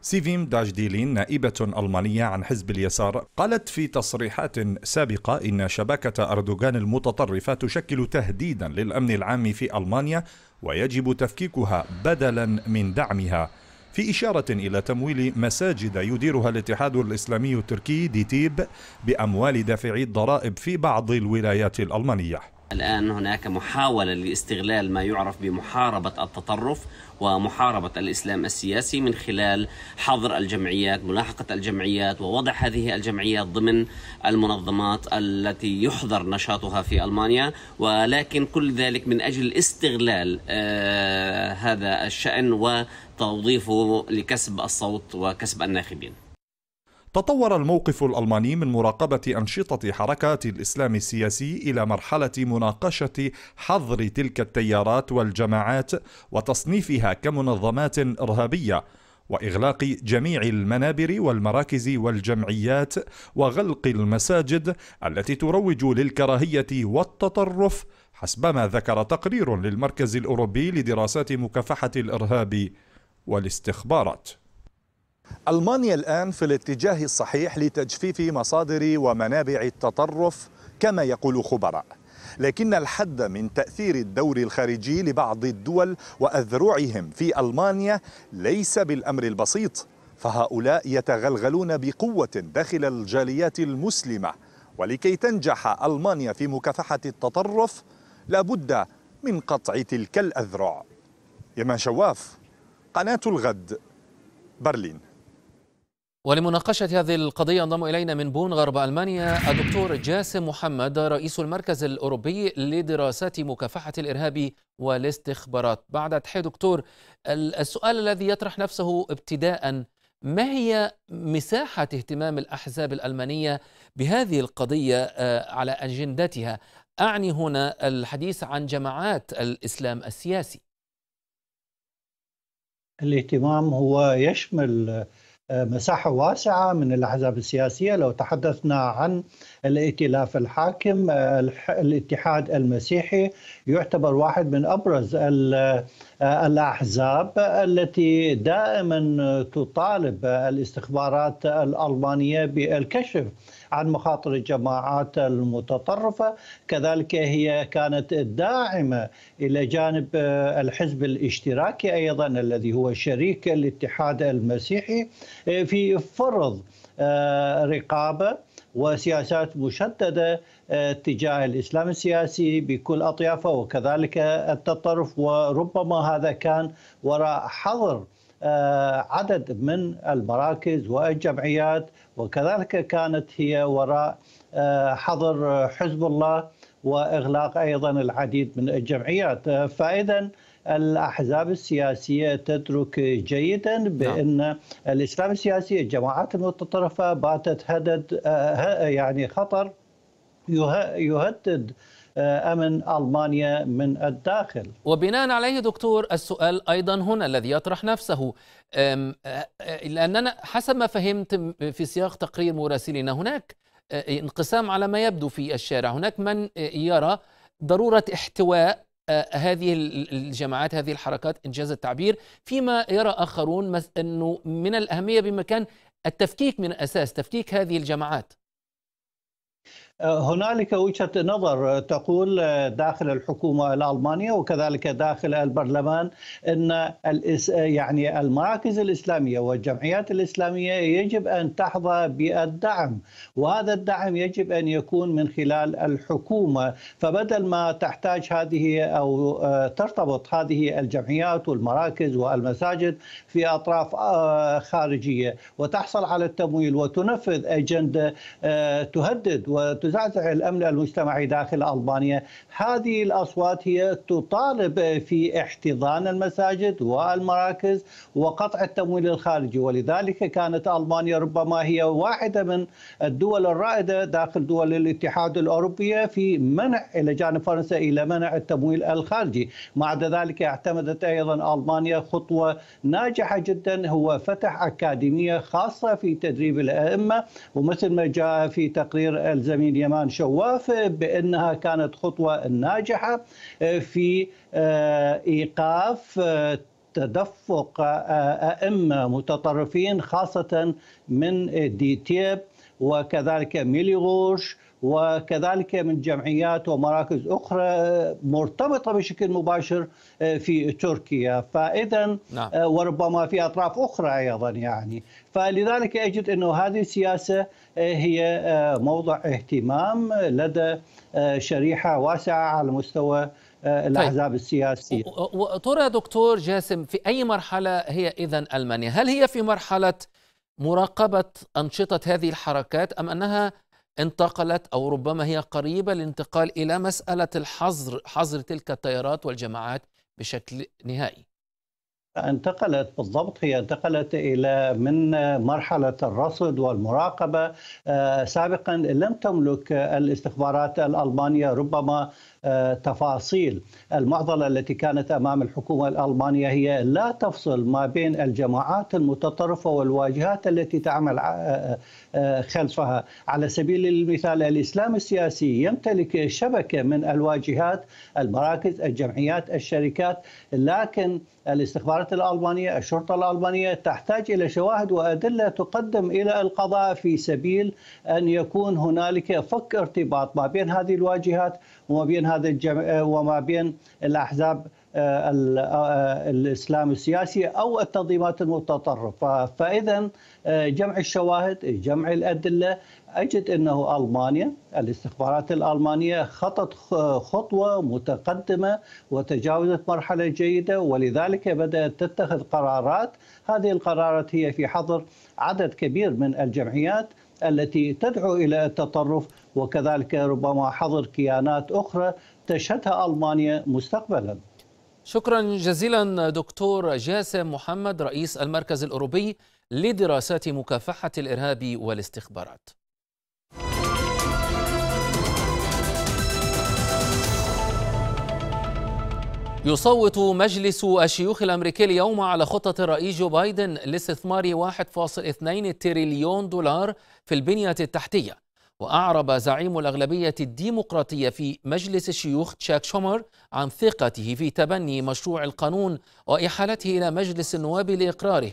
سيفيم داجديلين نائبة ألمانية عن حزب اليسار قالت في تصريحات سابقة إن شبكة أردوغان المتطرفة تشكل تهديدا للأمن العام في ألمانيا ويجب تفكيكها بدلا من دعمها في إشارة إلى تمويل مساجد يديرها الاتحاد الإسلامي التركي ديتيب بأموال دافعي الضرائب في بعض الولايات الألمانية الآن هناك محاولة لاستغلال ما يعرف بمحاربة التطرف ومحاربة الإسلام السياسي من خلال حظر الجمعيات ملاحقة الجمعيات ووضع هذه الجمعيات ضمن المنظمات التي يحظر نشاطها في ألمانيا ولكن كل ذلك من أجل استغلال آه، هذا الشأن وتوظيفه لكسب الصوت وكسب الناخبين تطور الموقف الألماني من مراقبة أنشطة حركات الإسلام السياسي إلى مرحلة مناقشة حظر تلك التيارات والجماعات وتصنيفها كمنظمات إرهابية واغلاق جميع المنابر والمراكز والجمعيات وغلق المساجد التي تروج للكراهيه والتطرف حسبما ذكر تقرير للمركز الاوروبي لدراسات مكافحه الارهاب والاستخبارات ألمانيا الآن في الاتجاه الصحيح لتجفيف مصادر ومنابع التطرف كما يقول خبراء لكن الحد من تأثير الدور الخارجي لبعض الدول وأذرعهم في ألمانيا ليس بالأمر البسيط فهؤلاء يتغلغلون بقوة داخل الجاليات المسلمة ولكي تنجح ألمانيا في مكافحة التطرف لابد من قطع تلك الأذرع يما شواف قناة الغد برلين ولمناقشة هذه القضية انضم إلينا من بون غرب ألمانيا الدكتور جاسم محمد رئيس المركز الأوروبي لدراسات مكافحة الإرهاب والاستخبارات بعد تحية دكتور السؤال الذي يطرح نفسه ابتداء ما هي مساحة اهتمام الأحزاب الألمانية بهذه القضية آه، على أجندتها أعني هنا الحديث عن جماعات الإسلام السياسي الاهتمام هو يشمل آه، مساحة واسعة من الأحزاب السياسية لو تحدثنا عن الائتلاف الحاكم آه، الاتحاد المسيحي يعتبر واحد من أبرز آه، الأحزاب التي دائما تطالب الاستخبارات الألمانية بالكشف عن مخاطر الجماعات المتطرفة كذلك هي كانت داعمة إلى جانب آه، الحزب الاشتراكي أيضا الذي هو شريك الاتحاد المسيحي آه، في فرض آه، رقابة وسياسات مشددة تجاه الإسلام السياسي بكل أطيافه وكذلك التطرف وربما هذا كان وراء حظر عدد من المراكز والجمعيات وكذلك كانت هي وراء آه، حظر حزب الله واغلاق ايضا العديد من الجمعيات آه، فاذا الاحزاب السياسيه تدرك جيدا نعم. بان الاسلام السياسي الجماعات المتطرفه باتت هدد آه، يعني خطر يهدد آه، أمن ألمانيا من الداخل وبناء عليه دكتور السؤال أيضا هنا الذي يطرح نفسه آه، لأننا حسب ما فهمت في سياق تقرير مراسلنا هناك آه، انقسام على ما يبدو في الشارع هناك من يرى ضرورة احتواء هذه الجماعات هذه الحركات إنجاز التعبير فيما يرى آخرون أنه من الأهمية بمكان التفكيك من الأساس تفكيك هذه الجماعات هنالك وجهه نظر تقول داخل الحكومه الالمانيه وكذلك داخل البرلمان ان يعني المراكز الاسلاميه والجمعيات الاسلاميه يجب ان تحظى بالدعم وهذا الدعم يجب ان يكون من خلال الحكومه فبدل ما تحتاج هذه او آه، ترتبط هذه الجمعيات والمراكز والمساجد في اطراف آه، خارجيه وتحصل على التمويل وتنفذ اجنده آه، تهدد وت تزعزع الامن المجتمعي داخل البانيا، هذه الاصوات هي تطالب في احتضان المساجد والمراكز وقطع التمويل الخارجي، ولذلك كانت البانيا ربما هي واحده من الدول الرائده داخل دول الاتحاد الاوروبي في منع الى جانب فرنسا الى منع التمويل الخارجي، مع ذلك اعتمدت ايضا المانيا خطوه ناجحه جدا هو فتح اكاديميه خاصه في تدريب الائمه ومثل ما جاء في تقرير الزميل اليمان شواف بانها كانت خطوه ناجحه آه، في آه، ايقاف آه، تدفق ائمه متطرفين خاصه من ديتيب وكذلك ميليغوش وكذلك من جمعيات ومراكز اخرى مرتبطه بشكل مباشر في تركيا فاذا نعم. وربما في اطراف اخرى ايضا يعني فلذلك اجد انه هذه السياسه هي آه، موضع اهتمام لدى آه، شريحه واسعه على مستوى آه، طيب. الاحزاب طيب. السياسيه. ترى دكتور جاسم في اي مرحله هي اذا المانيا؟ هل هي في مرحله مراقبه انشطه هذه الحركات ام انها انتقلت او ربما هي قريبه الانتقال الى مساله الحظر حظر تلك التيارات والجماعات بشكل نهائي؟ انتقلت بالضبط هي انتقلت الى من مرحله الرصد والمراقبه آه، سابقا لم تملك الاستخبارات الالمانيه ربما تفاصيل المعضلة التي كانت أمام الحكومة الألمانية هي لا تفصل ما بين الجماعات المتطرفة والواجهات التي تعمل آه، آه، خلفها على سبيل المثال الإسلام السياسي يمتلك شبكة من الواجهات المراكز الجمعيات الشركات لكن الاستخبارات الألمانية الشرطة الألمانية تحتاج إلى شواهد وأدلة تقدم إلى القضاء في سبيل أن يكون هنالك فك ارتباط ما بين هذه الواجهات وما بين هذا الجم... آه، وما بين الاحزاب آه، آه، الاسلام السياسي او التنظيمات المتطرفه فاذا جمع الشواهد جمع الادله اجد انه المانيا الاستخبارات الالمانيه خطت خطوه متقدمه وتجاوزت مرحله جيده ولذلك بدات تتخذ قرارات هذه القرارات هي في حظر عدد كبير من الجمعيات التي تدعو الى التطرف وكذلك ربما حظر كيانات أخرى تشهدها ألمانيا مستقبلا شكرا جزيلا دكتور جاسم محمد رئيس المركز الأوروبي لدراسات مكافحة الإرهاب والاستخبارات يصوت مجلس الشيوخ الأمريكي اليوم على خطة الرئيس جو بايدن لاستثمار 1.2 تريليون دولار في البنية التحتية وأعرب زعيم الأغلبية الديمقراطية في مجلس الشيوخ تشاك شومر عن ثقته في تبني مشروع القانون وإحالته إلى مجلس النواب لإقراره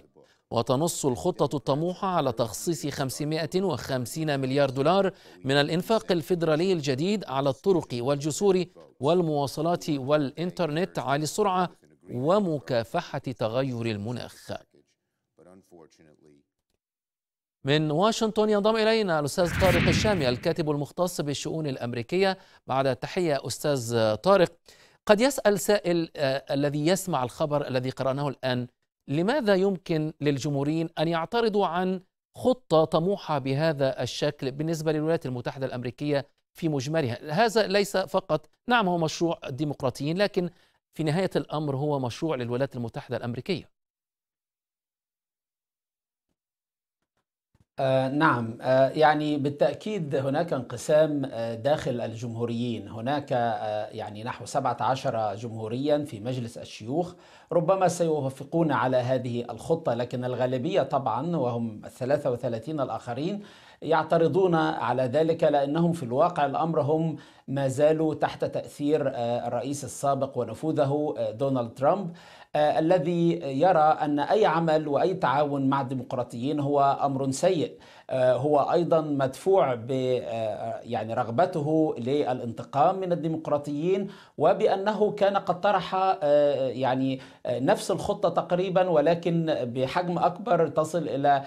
وتنص الخطة الطموحة على تخصيص 550 مليار دولار من الإنفاق الفيدرالي الجديد على الطرق والجسور والمواصلات والإنترنت عالي السرعة ومكافحة تغير المناخ من واشنطن ينضم إلينا الأستاذ طارق الشامي الكاتب المختص بالشؤون الأمريكية بعد تحية أستاذ طارق قد يسأل سائل آه، الذي يسمع الخبر الذي قرأناه الآن لماذا يمكن للجمهوريين أن يعترضوا عن خطة طموحة بهذا الشكل بالنسبة للولايات المتحدة الأمريكية في مجملها هذا ليس فقط نعم هو مشروع الديمقراطيين لكن في نهاية الأمر هو مشروع للولايات المتحدة الأمريكية آه، نعم آه، يعني بالتأكيد هناك انقسام آه، داخل الجمهوريين هناك يعني نحو 17 جمهوريا في مجلس الشيوخ ربما سيوافقون على هذه الخطة لكن الغالبية طبعا وهم 33 الآخرين يعترضون على ذلك لأنهم في الواقع الأمر هم ما زالوا تحت تأثير الرئيس السابق ونفوذه دونالد ترامب آه، الذي يرى ان اي عمل واي تعاون مع الديمقراطيين هو امر سيء آه، هو ايضا مدفوع ب آه، يعني رغبته للانتقام من الديمقراطيين وبانه كان قد طرح يعني نفس الخطه تقريبا ولكن بحجم اكبر تصل الى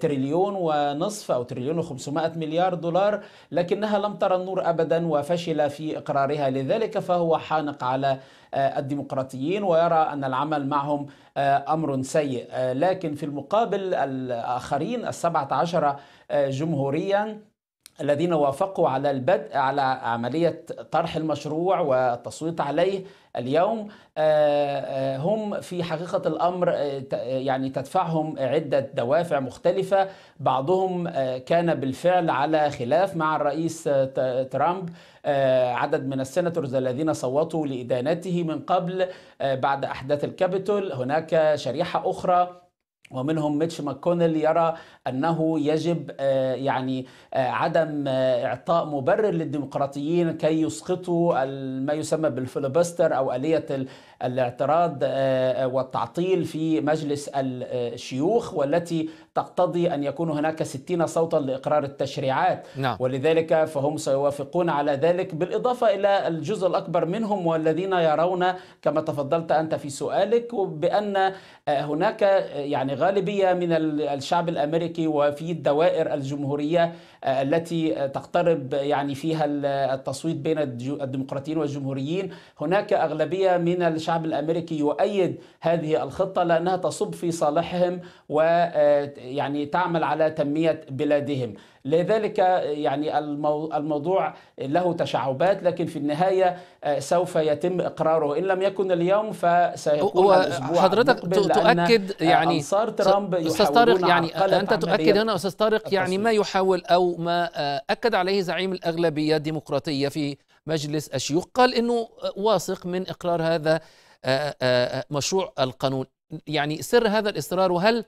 تريليون ونصف او تريليون و500 مليار دولار لكنها لم ترى النور ابدا وفشل في اقرارها لذلك فهو حانق على آه، الديمقراطيين ويرى أن العمل معهم آه، أمر سيء آه، لكن في المقابل الآخرين السبعة عشر جمهوريا الذين وافقوا على البدء على عملية طرح المشروع والتصويت عليه اليوم هم في حقيقة الأمر يعني تدفعهم عدة دوافع مختلفة بعضهم كان بالفعل على خلاف مع الرئيس ترامب آه، عدد من السيناتورز الذين صوتوا لإدانته من قبل آه، بعد أحداث الكابيتول هناك شريحة أخرى ومنهم ميتش ماكونيل يرى انه يجب آه، يعني آه، عدم آه، اعطاء مبرر للديمقراطيين كي يسقطوا ما يسمى بالفilibuster او اليه الاعتراض والتعطيل في مجلس الشيوخ والتي تقتضي ان يكون هناك 60 صوتا لاقرار التشريعات نعم. ولذلك فهم سيوافقون على ذلك بالاضافه الى الجزء الاكبر منهم والذين يرون كما تفضلت انت في سؤالك بان هناك يعني غالبية من الشعب الأمريكي وفي الدوائر الجمهورية آه، التي تقترب يعني فيها التصويت بين الديمقراطيين والجمهوريين هناك أغلبية من الشعب الأمريكي يؤيد هذه الخطة لأنها تصب في صالحهم ويعني آه، تعمل على تنمية بلادهم لذلك يعني الموضوع له تشعبات لكن في النهايه آه، سوف يتم اقراره ان لم يكن اليوم فسيكون الاسبوع حضرتك تؤكد آه، يعني انصار ترامب استاذ طارق يعني انت تؤكد هنا استاذ طارق يعني ما يحاول او ما آه، اكد عليه زعيم الاغلبيه الديمقراطيه في مجلس الشيوخ قال انه واثق من اقرار هذا مشروع القانون يعني سر هذا الاصرار وهل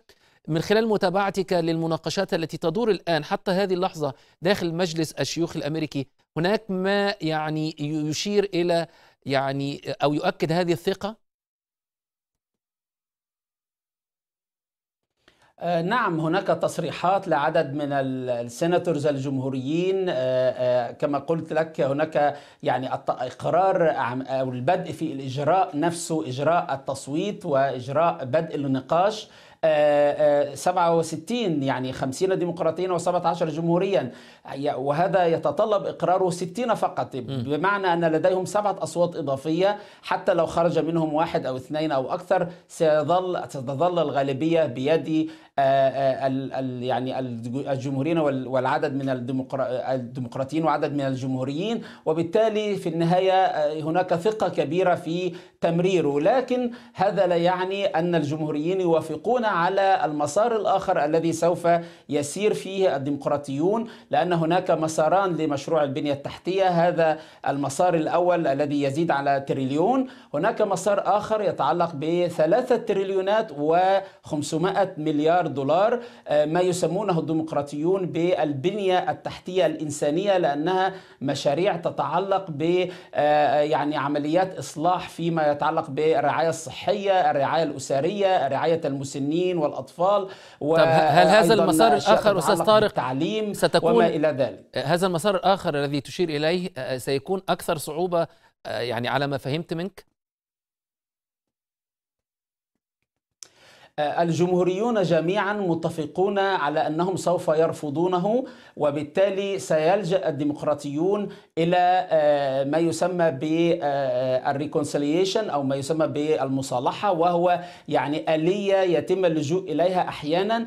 من خلال متابعتك للمناقشات التي تدور الآن حتى هذه اللحظة داخل مجلس الشيوخ الأمريكي هناك ما يعني يشير إلى يعني أو يؤكد هذه الثقة؟ آه، نعم هناك تصريحات لعدد من السيناتورز الجمهوريين آه، آه، كما قلت لك هناك يعني اقرار او البدء في الاجراء نفسه اجراء التصويت واجراء بدء النقاش 67 يعني 50 ديمقراطيا و17 جمهوريا وهذا يتطلب إقراره 60 فقط بمعنى أن لديهم سبعة أصوات إضافية حتى لو خرج منهم واحد أو اثنين أو أكثر سيظل ستظل الغالبية بيد يعني الجمهوريين والعدد من الديمقراطيين وعدد من الجمهوريين وبالتالي في النهاية هناك ثقة كبيرة في تمريره لكن هذا لا يعني أن الجمهوريين يوافقون على المسار الآخر الذي سوف يسير فيه الديمقراطيون لأن هناك مساران لمشروع البنية التحتية هذا المسار الأول الذي يزيد على تريليون هناك مسار آخر يتعلق بثلاثة تريليونات و500 مليار دولار آه، ما يسمونه الديمقراطيون بالبنية التحتية الإنسانية لأنها مشاريع تتعلق ب آه، يعني عمليات إصلاح فيما يتعلق بالرعاية الصحية الرعاية الأسرية رعاية المسنين النازحين والاطفال و طب هل هذا المسار الاخر استاذ طارق تعليم ستكون وما الى ذلك آه، هذا المسار الاخر الذي تشير اليه آه، سيكون اكثر صعوبه آه، يعني على ما فهمت منك آه، الجمهوريون جميعا متفقون على انهم سوف يرفضونه وبالتالي سيلجا الديمقراطيون الى آه، ما يسمى بالريكونسيليشن آه، او ما يسمى بالمصالحه وهو يعني اليه يتم اللجوء اليها احيانا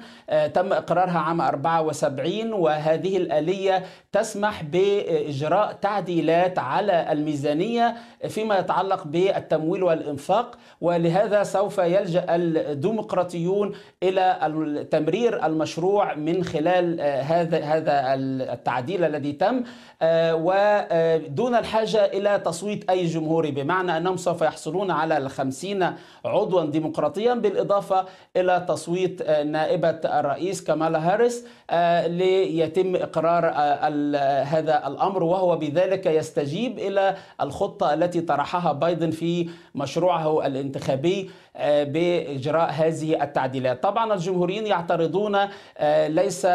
تم اقرارها عام 74 وهذه الاليه تسمح باجراء تعديلات على الميزانيه فيما يتعلق بالتمويل والانفاق ولهذا سوف يلجا الديمقراطيون الديمقراطيون إلى تمرير المشروع من خلال آه، هذا هذا التعديل الذي تم آه، ودون الحاجة إلى تصويت أي جمهوري بمعنى أنهم سوف يحصلون على 50 عضوا ديمقراطيا بالإضافة إلى تصويت آه، نائبة الرئيس كمالا هاريس آه، ليتم إقرار آه، هذا الأمر وهو بذلك يستجيب إلى الخطة التي طرحها بايدن في مشروعه الانتخابي آه، بإجراء هذه التعديلات طبعا الجمهوريين يعترضون ليس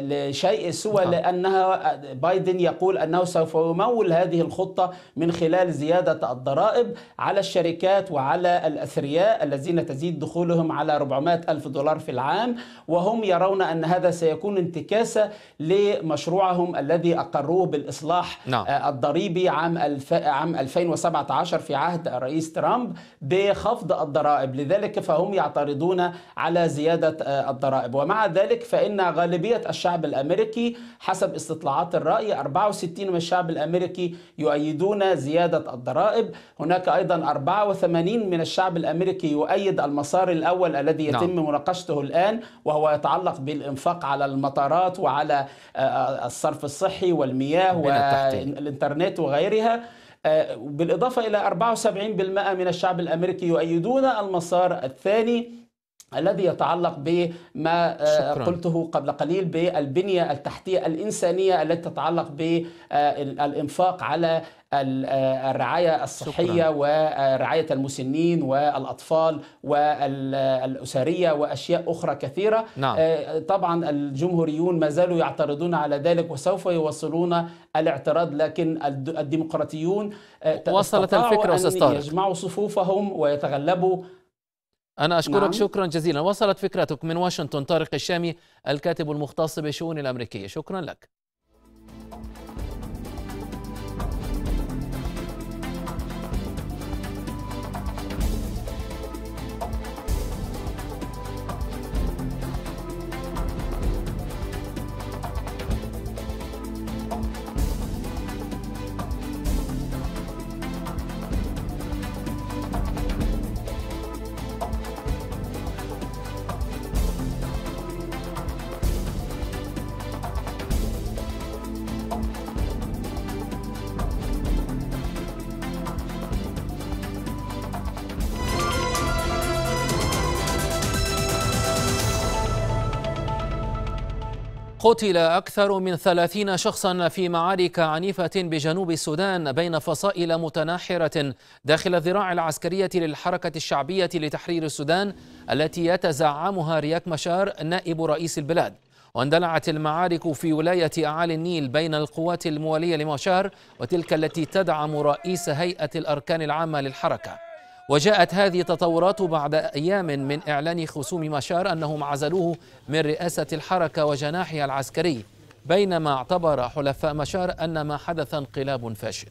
لشيء سوى نعم. لأنها بايدن يقول أنه سوف يمول هذه الخطة من خلال زيادة الضرائب على الشركات وعلى الأثرياء الذين تزيد دخولهم على 400 ألف دولار في العام وهم يرون أن هذا سيكون يكون انتكاسة لمشروعهم الذي أقروه بالإصلاح نعم. آه، الضريبي عام عام 2017 في عهد الرئيس ترامب بخفض الضرائب لذلك فهم يعترضون على زيادة آه، الضرائب ومع ذلك فإن غالبية الشعب الأمريكي حسب استطلاعات الرأي 64 من الشعب الأمريكي يؤيدون زيادة الضرائب هناك أيضا 84 من الشعب الأمريكي يؤيد المسار الأول الذي نعم. يتم نعم. مناقشته الآن وهو يتعلق بالإنفاق على المطارات وعلى آه، آه، الصرف الصحي والمياه والإنترنت وغيرها آه، بالإضافة إلى 74% من الشعب الأمريكي يؤيدون المسار الثاني الذي يتعلق بما آه، شكرا. قلته قبل قليل بالبنية التحتية الإنسانية التي تتعلق بالإنفاق آه، على آه، الرعاية الصحية شكرا. ورعاية المسنين والأطفال والأسرية وأشياء أخرى كثيرة نعم. طبعا الجمهوريون ما زالوا يعترضون على ذلك وسوف يواصلون الاعتراض لكن الديمقراطيون وصلت الفكرة أن يجمعوا صفوفهم ويتغلبوا أنا أشكرك نعم. شكرا جزيلا وصلت فكرتك من واشنطن طارق الشامي الكاتب المختص بالشؤون الأمريكية شكرا لك قتل أكثر من ثلاثين شخصا في معارك عنيفة بجنوب السودان بين فصائل متناحرة داخل الذراع العسكرية للحركة الشعبية لتحرير السودان التي يتزعمها رياك مشار نائب رئيس البلاد واندلعت المعارك في ولاية أعالي النيل بين القوات الموالية لمشار وتلك التي تدعم رئيس هيئة الأركان العامة للحركة وجاءت هذه التطورات بعد أيام من إعلان خصوم مشار أنهم عزلوه من رئاسة الحركة وجناحها العسكري بينما اعتبر حلفاء مشار أن ما حدث انقلاب فاشل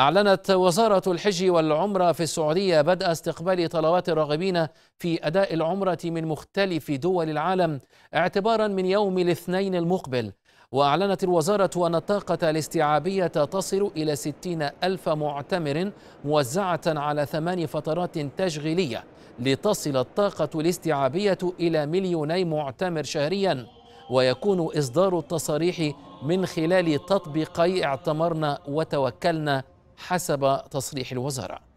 أعلنت وزارة الحج والعمرة في السعودية بدء استقبال طلبات الراغبين في أداء العمرة من مختلف دول العالم اعتبارا من يوم الاثنين المقبل وأعلنت الوزارة أن الطاقة الاستيعابية تصل إلى 60 ألف معتمر موزعة على ثمان فترات تشغيلية لتصل الطاقة الاستيعابية إلى مليوني معتمر شهريا ويكون إصدار التصاريح من خلال تطبيقي اعتمرنا وتوكلنا حسب تصريح الوزاره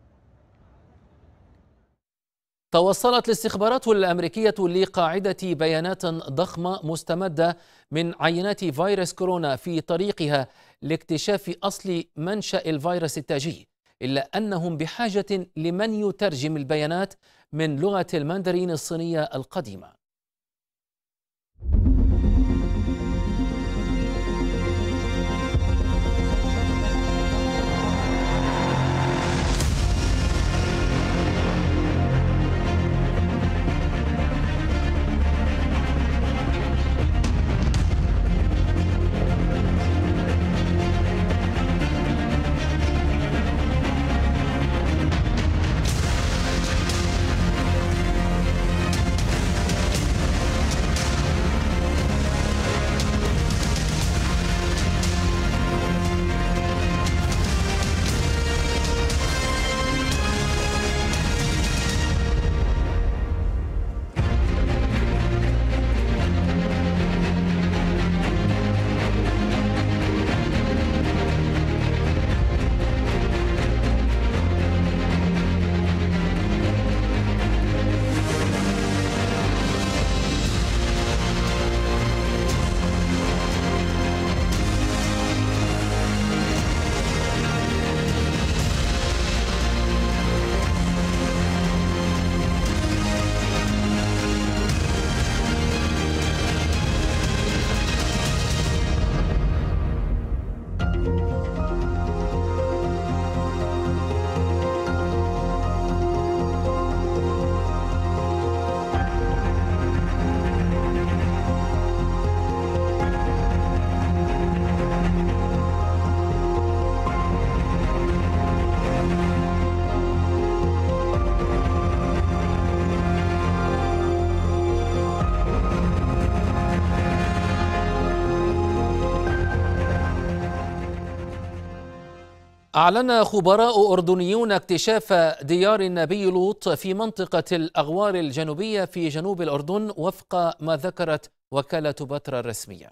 توصلت الاستخبارات الامريكيه لقاعده بيانات ضخمه مستمده من عينات فيروس كورونا في طريقها لاكتشاف اصل منشا الفيروس التاجي الا انهم بحاجه لمن يترجم البيانات من لغه الماندرين الصينيه القديمه أعلن خبراء أردنيون اكتشاف ديار النبي لوط في منطقة الأغوار الجنوبية في جنوب الأردن وفق ما ذكرت وكالة بترا الرسمية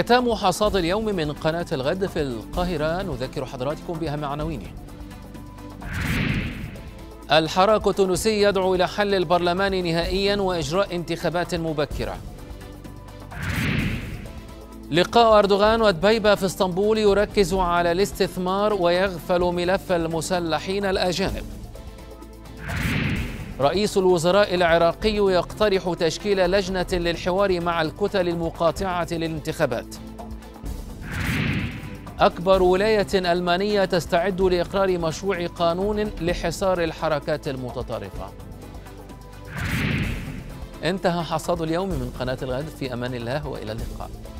ختام حصاد اليوم من قناة الغد في القاهرة نذكر حضراتكم بأهم عناوينه الحراك التونسي يدعو إلى حل البرلمان نهائيا وإجراء انتخابات مبكرة لقاء أردوغان ودبيبة في اسطنبول يركز على الاستثمار ويغفل ملف المسلحين الأجانب رئيس الوزراء العراقي يقترح تشكيل لجنة للحوار مع الكتل المقاطعة للانتخابات أكبر ولاية ألمانية تستعد لإقرار مشروع قانون لحصار الحركات المتطرفة انتهى حصاد اليوم من قناة الغد في أمان الله وإلى اللقاء